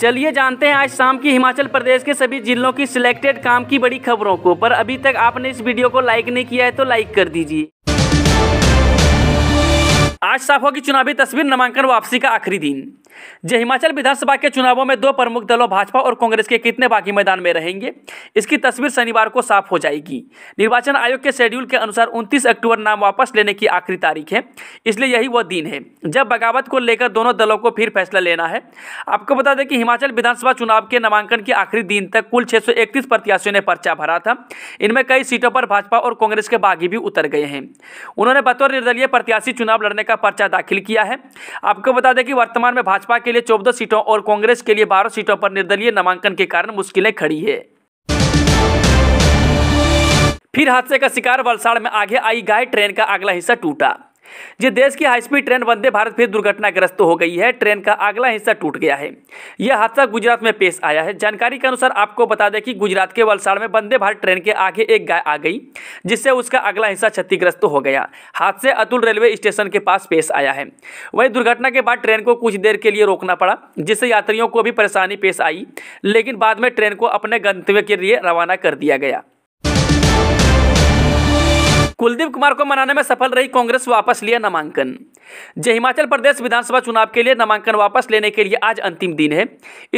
चलिए जानते हैं आज शाम की हिमाचल प्रदेश के सभी जिलों की सिलेक्टेड काम की बड़ी खबरों को पर अभी तक आपने इस वीडियो को लाइक नहीं किया है तो लाइक कर दीजिए आज साफ होगी चुनावी तस्वीर नामांकन वापसी का आखिरी दिन जी हिमाचल विधानसभा के चुनावों में दो प्रमुख दलों भाजपा और कांग्रेस के कितने बागी मैदान में रहेंगे इसकी तस्वीर शनिवार को साफ हो जाएगी निर्वाचन आयोग के शेड्यूल के अनुसार 29 अक्टूबर नाम वापस लेने की आखिरी तारीख है इसलिए यही वह दिन है जब बगावत को लेकर दोनों दलों को फिर फैसला लेना है आपको बता दें कि हिमाचल विधानसभा चुनाव के नामांकन के आखिरी दिन तक कुल छः प्रत्याशियों ने पर्चा भरा था इनमें कई सीटों पर भाजपा और कांग्रेस के बागी भी उतर गए हैं उन्होंने बतौर निर्दलीय प्रत्याशी चुनाव लड़ने का पर्चा दाखिल किया है आपको बता दें कि वर्तमान में भाजपा भाजपा के लिए चौदह सीटों और कांग्रेस के लिए बारह सीटों पर निर्दलीय नामांकन के कारण मुश्किलें खड़ी है फिर हादसे का शिकार वलसाड़ में आगे आई गाय ट्रेन का अगला हिस्सा टूटा जी देश की high speed train Vande Bharat फिर दुर्घटनाग्रस्त हो गई है ट्रेन का अगला हिस्सा टूट गया है यह हादसा गुजरात में पेश आया है जानकारी के अनुसार आपको बता दें कि गुजरात के वलसाड़ में वंदे भारत ट्रेन के आगे एक गाय आ गई जिससे उसका अगला हिस्सा क्षतिग्रस्त हो गया हादसे अतुल रेलवे स्टेशन के पास पेश आया है वही दुर्घटना के बाद ट्रेन को कुछ देर के लिए रोकना पड़ा जिससे यात्रियों को भी परेशानी पेश आई लेकिन बाद में ट्रेन को अपने गंतव्य के लिए रवाना कर दिया गया कुलदीप कुमार को मनाने में सफल रही कांग्रेस वापस लिया नामांकन जय हिमाचल प्रदेश विधानसभा चुनाव के लिए नामांकन वापस लेने के लिए आज अंतिम दिन है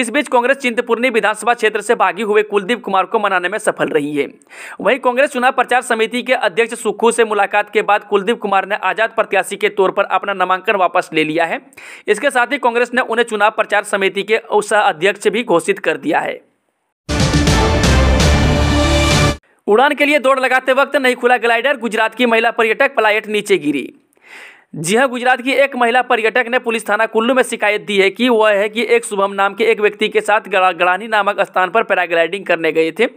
इस बीच कांग्रेस चिंतपूर्णी विधानसभा क्षेत्र से भागी हुए कुलदीप कुमार को मनाने में सफल रही है वहीं कांग्रेस चुनाव प्रचार समिति के अध्यक्ष सुक्खू से मुलाकात के बाद कुलदीप कुमार ने आजाद प्रत्याशी के तौर पर अपना नामांकन वापस ले लिया है इसके साथ ही कांग्रेस ने उन्हें चुनाव प्रचार समिति के उप अध्यक्ष भी घोषित कर दिया है उड़ान के लिए दौड़ लगाते वक्त नहीं खुला ग्लाइडर गुजरात की महिला पर्यटक पलायट नीचे गिरी जी हाँ गुजरात की एक महिला पर्यटक ने पुलिस थाना कुल्लू में शिकायत दी है कि वह है कि एक शुभम नाम के एक व्यक्ति के साथ गड़ानी नामक स्थान पर पैराग्लाइडिंग करने गए थे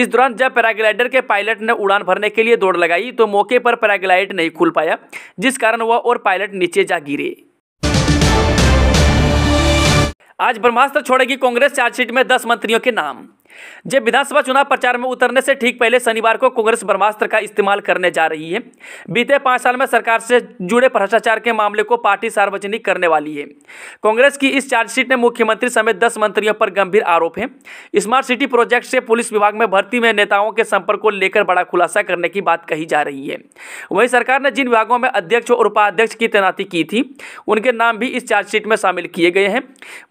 इस दौरान जब पैराग्लाइडर के पायलट ने उड़ान भरने के लिए दौड़ लगाई तो मौके पर पैराग्लाइड नहीं खुल पाया जिस कारण वह और पायलट नीचे जा गिरे आज ब्रह्मास्त्र छोड़ेगी कांग्रेस चार्जशीट में दस मंत्रियों के नाम जब विधानसभा चुनाव प्रचार में उतरने से ठीक पहले शनिवार को कांग्रेस ब्रह्मास्त्र का इस्तेमाल करने जा रही है बीते पांच साल में सरकार से जुड़े भ्रष्टाचार के मामले को पार्टी सार्वजनिक करने वाली है कांग्रेस की इस चार्जशीट में मुख्यमंत्री समेत दस मंत्रियों पर गंभीर आरोप है स्मार्ट सिटी प्रोजेक्ट से पुलिस विभाग में भर्ती में नेताओं के संपर्क को लेकर बड़ा खुलासा करने की बात कही जा रही है वहीं सरकार ने जिन विभागों में अध्यक्ष और उपाध्यक्ष की तैनाती की थी उनके नाम भी इस चार्जशीट में शामिल किए गए हैं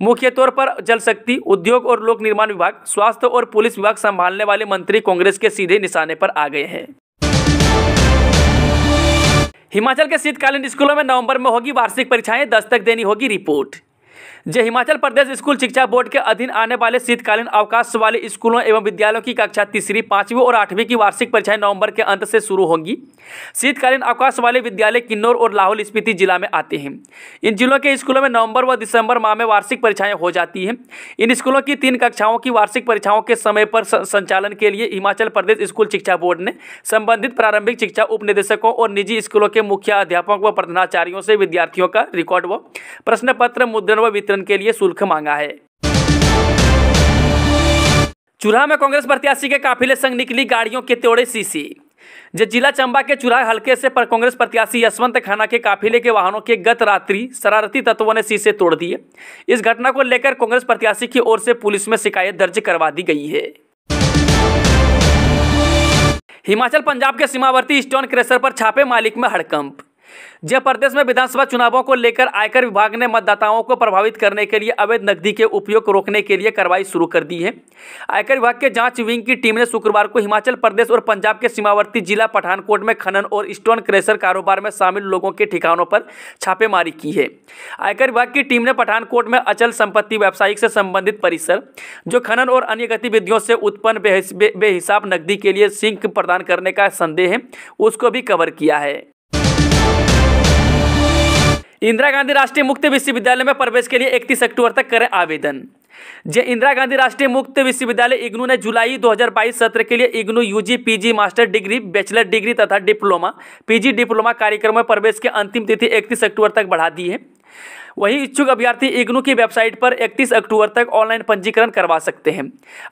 मुख्य तौर पर जल शक्ति उद्योग और लोक निर्माण विभाग स्वास्थ्य और और पुलिस विभाग संभालने वाले मंत्री कांग्रेस के सीधे निशाने पर आ गए हैं हिमाचल के शीतकालीन स्कूलों में नवंबर में होगी वार्षिक परीक्षाएं दस तक देनी होगी रिपोर्ट जो हिमाचल प्रदेश स्कूल शिक्षा बोर्ड के अधीन आने वाले शीतकालीन अवकाश वाले स्कूलों एवं विद्यालयों की कक्षा तीसरी पांचवी और आठवीं की वार्षिक परीक्षाएं नवंबर के अंत से शुरू होंगी शीतकालीन अवकाश वाले विद्यालय किन्नौर और लाहौल स्पीति जिला में आते हैं इन जिलों के स्कूलों में नवंबर व दिसंबर माह में वार्षिक परीक्षाएं हो जाती हैं इन स्कूलों की तीन कक्षाओं की वार्षिक परीक्षाओं के समय पर संचालन के लिए हिमाचल प्रदेश स्कूल शिक्षा बोर्ड ने संबंधित प्रारंभिक शिक्षा निदेशकों और निजी स्कूलों के मुख्य अध्यापक व प्रधानाचार्यों से विद्यार्थियों का रिकॉर्ड व प्रश्न पत्र मुद्रण व वितरण आंदोलन के लिए शुल्क मांगा है चूरहा में कांग्रेस प्रत्याशी के काफिले संग निकली गाड़ियों के तोड़े सीसी जे जिला चंबा के चुराह हल्के से पर कांग्रेस प्रत्याशी यशवंत खाना के काफिले के वाहनों के गत रात्रि शरारती तत्वों ने सीसे तोड़ दिए इस घटना को लेकर कांग्रेस प्रत्याशी की ओर से पुलिस में शिकायत दर्ज करवा दी गई है हिमाचल पंजाब के सीमावर्ती स्टोन क्रेशर पर छापे मालिक में हड़कंप प्रदेश में विधानसभा चुनावों को लेकर आयकर विभाग ने मतदाताओं को प्रभावित करने के लिए अवैध नकदी के उपयोग को रोकने के लिए कार्रवाई शुरू कर दी है आयकर विभाग के जांच विंग की टीम ने शुक्रवार को हिमाचल प्रदेश और पंजाब के सीमावर्ती जिला पठानकोट में खनन और स्टोन क्रेशर कारोबार में शामिल लोगों के ठिकानों पर छापेमारी की है आयकर विभाग की टीम ने पठानकोट में अचल संपत्ति व्यावसायिक से संबंधित परिसर जो खनन और अन्य गतिविधियों से उत्पन्न बेहिसाब नकदी के लिए सिंक प्रदान करने का संदेह है उसको भी कवर किया है इंदिरा गांधी राष्ट्रीय मुक्त विश्वविद्यालय में प्रवेश के लिए 31 अक्टूबर तक करें आवेदन जय इंदिरा गांधी राष्ट्रीय मुक्त विश्वविद्यालय इग्नू ने जुलाई 2022 सत्र के लिए IGNOU UG PG master degree bachelor degree तथा डिप्लोमा पीजी डिप्लोमा कार्यक्रम में प्रवेश की अंतिम तिथि 31 अक्टूबर तक बढ़ा दी है वहीं इच्छुक अभ्यर्थी इग्नू की वेबसाइट पर 31 अक्टूबर तक ऑनलाइन पंजीकरण करवा सकते हैं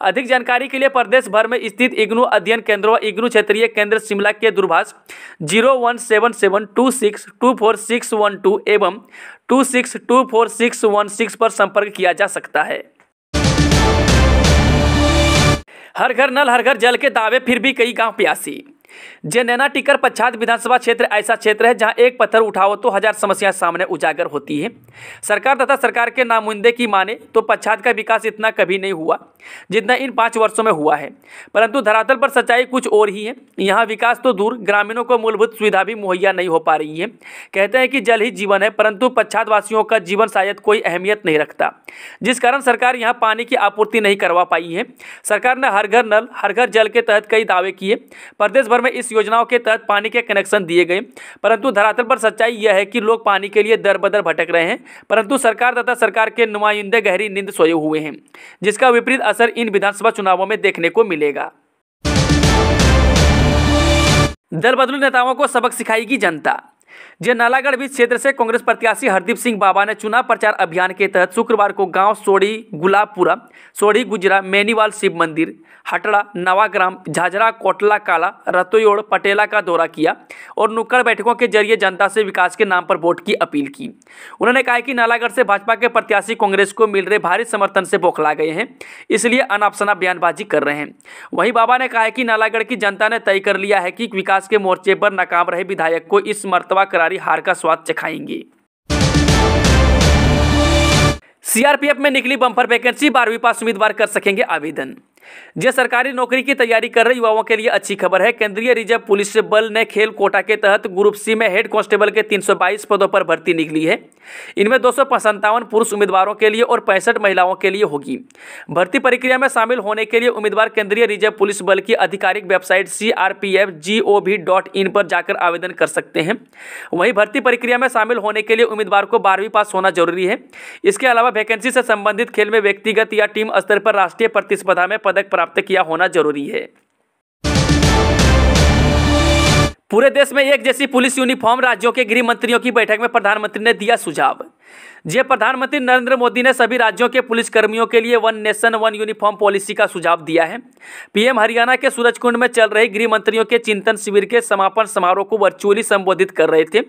अधिक जानकारी के लिए प्रदेश भर में स्थित इग्नू अध्ययन केंद्र व इग्नू क्षेत्रीय केंद्र शिमला के दूरभाष zero one seven seven two six two four six one two एवं two six two four six one six पर संपर्क किया जा सकता है हर घर नल हर घर जल के दावे फिर भी कई गांव प्यासी जेनैना टिकर पच्छाद विधानसभा क्षेत्र ऐसा क्षेत्र है जहां एक पत्थर उठाओ तो हजार समस्याएं सामने उजागर होती है सरकार तथा सरकार के नामुंदे की माने तो पच्छाद का विकास इतना कभी नहीं हुआ जितना इन पाँच वर्षों में हुआ है परंतु धरातल पर सच्चाई कुछ और ही है यहाँ विकास तो दूर ग्रामीणों को मूलभूत सुविधा भी मुहैया नहीं हो पा रही है कहते हैं कि जल ही जीवन है परंतु पश्चातवासियों का जीवन शायद कोई अहमियत नहीं रखता जिस कारण सरकार यहाँ पानी की आपूर्ति नहीं करवा पाई है सरकार ने हर घर नल हर घर जल के तहत कई दावे किए प्रदेश भर में इस योजनाओं के तहत पानी के कनेक्शन दिए गए परंतु धरातल पर सच्चाई यह है कि लोग पानी के लिए दर बदर भटक रहे हैं परंतु सरकार तथा सरकार के नुमाइंदे गहरी नींद सोए हुए हैं जिसका विपरीत असर इन विधानसभा चुनावों में देखने को मिलेगा दल बदलू नेताओं को सबक सिखाएगी जनता जे नालागढ़ बीच क्षेत्र से कांग्रेस प्रत्याशी हरदीप सिंह बाबा ने चुनाव प्रचार अभियान के तहत शुक्रवार को गांव सोड़ी गुलाबपुरा सोड़ी गुजरा मेनीवाल शिव मंदिर हटड़ा नवाग्राम झाझरा कोटला काला रतोयोड़ पटेला का दौरा किया और नुक्कड़ बैठकों के जरिए जनता से विकास के नाम पर वोट की अपील की उन्होंने कहा कि नालागढ़ से भाजपा के प्रत्याशी कांग्रेस को मिल रहे भारी समर्थन से बौखला गए हैं इसलिए अनापसना बयानबाजी कर रहे हैं वहीं बाबा ने कहा कि नालागढ़ की जनता ने तय कर लिया है कि विकास के मोर्चे पर नाकाम रहे विधायक को इस मरतबा करारी हार का स्वाद चखाएंगी सीआरपीएफ में निकली बंपर वैकेंसी बारहवीं पास उम्मीदवार कर सकेंगे आवेदन जो सरकारी नौकरी की तैयारी कर रहे युवाओं के लिए अच्छी खबर है केंद्रीय रिजर्व पुलिस बल ने खेल कोटा के तहत ग्रुप सी में हेड कांस्टेबल के 322 पदों पर भर्ती निकली है इनमें दो पुरुष उम्मीदवारों के लिए और पैंसठ महिलाओं के लिए होगी भर्ती प्रक्रिया में शामिल होने के लिए उम्मीदवार केंद्रीय रिजर्व पुलिस बल की आधिकारिक वेबसाइट सी पर जाकर आवेदन कर सकते हैं वहीं भर्ती प्रक्रिया में शामिल होने के लिए उम्मीदवार को बारहवीं पास होना जरूरी है इसके अलावा वैकेंसी से संबंधित खेल में व्यक्तिगत या टीम स्तर पर राष्ट्रीय प्रतिस्पर्धा में पद पदक प्राप्त किया होना जरूरी है पूरे देश में एक जैसी पुलिस यूनिफॉर्म राज्यों के गृह मंत्रियों की बैठक में प्रधानमंत्री ने दिया सुझाव जे प्रधानमंत्री नरेंद्र मोदी ने सभी राज्यों के पुलिस कर्मियों के लिए one nation one uniform policy का सुझाव दिया है पीएम हरियाणा के सूरजकुंड में चल रहे गृह मंत्रियों के चिंतन शिविर के समापन समारोह को वर्चुअली संबोधित कर रहे थे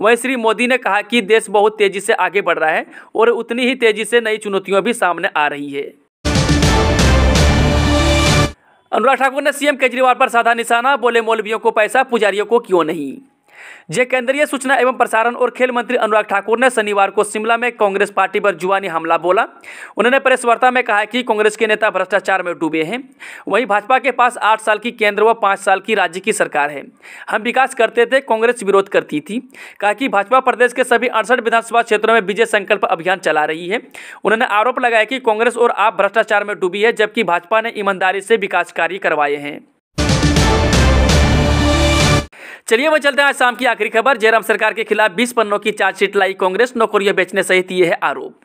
वहीं श्री मोदी ने कहा कि देश बहुत तेजी से आगे बढ़ रहा है और उतनी ही तेजी से नई चुनौतियां भी सामने आ रही है अनुराग ठाकुर ने सीएम केजरीवाल पर साधा निशाना बोले मौलवियों को पैसा पुजारियों को क्यों नहीं जे केंद्रीय सूचना एवं प्रसारण और खेल मंत्री अनुराग ठाकुर ने शनिवार को शिमला में कांग्रेस पार्टी पर जुआनी हमला बोला उन्होंने प्रेस वार्ता में कहा कि कांग्रेस के नेता भ्रष्टाचार में डूबे हैं वहीं भाजपा के पास आठ साल की केंद्र व पाँच साल की राज्य की सरकार है हम विकास करते थे कांग्रेस विरोध करती थी कहा कि भाजपा प्रदेश के सभी अड़सठ विधानसभा क्षेत्रों में विजय संकल्प अभियान चला रही है उन्होंने आरोप लगाया कि कांग्रेस और आप भ्रष्टाचार में डूबी है जबकि भाजपा ने ईमानदारी से विकास कार्य करवाए हैं चलिए वो चलते हैं आज शाम की आखिरी खबर जयराम सरकार के खिलाफ बीस पन्नों की चार्जशीट लाई कांग्रेस नौकरियां बेचने सहित ये है आरोप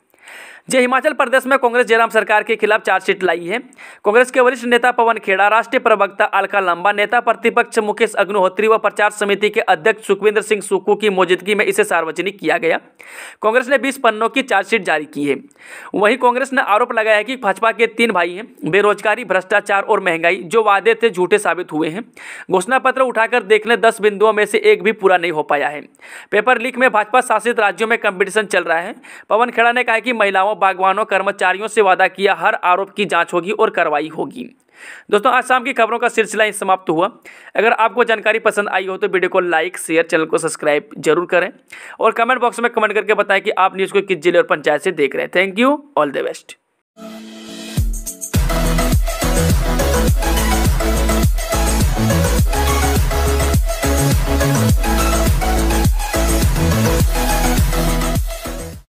जे हिमाचल प्रदेश में कांग्रेस जयराम सरकार के खिलाफ चार्जशीट लाई है कांग्रेस के वरिष्ठ नेता पवन खेड़ा राष्ट्रीय प्रवक्ता अलका लंबा नेता प्रतिपक्ष मुकेश अग्निहोत्री व प्रचार समिति के अध्यक्ष सुखविंदर सिंह सुक्कू की मौजूदगी में इसे सार्वजनिक किया गया कांग्रेस ने बीस पन्नों की चार्जशीट जारी की है वहीं कांग्रेस ने आरोप लगाया है कि भाजपा के तीन भाई हैं बेरोजगारी भ्रष्टाचार और महंगाई जो वादे थे झूठे साबित हुए हैं घोषणा पत्र उठाकर देखने दस बिंदुओं में से एक भी पूरा नहीं हो पाया है पेपर लीक में भाजपा शासित राज्यों में कंपटीशन चल रहा है पवन खेड़ा ने कहा कि महिलाओं व बागवानों कर्मचारियों से वादा किया हर आरोप की जांच होगी और कार्रवाई होगी दोस्तों आज शाम की खबरों का सिलसिला समाप्त हुआ अगर आपको जानकारी पसंद आई हो तो वीडियो को लाइक शेयर चैनल को सब्सक्राइब जरूर करें और कमेंट बॉक्स में कमेंट करके बताएं कि आप न्यूज़ को किस जिले और पंचायत से देख रहे हैं thank you all the best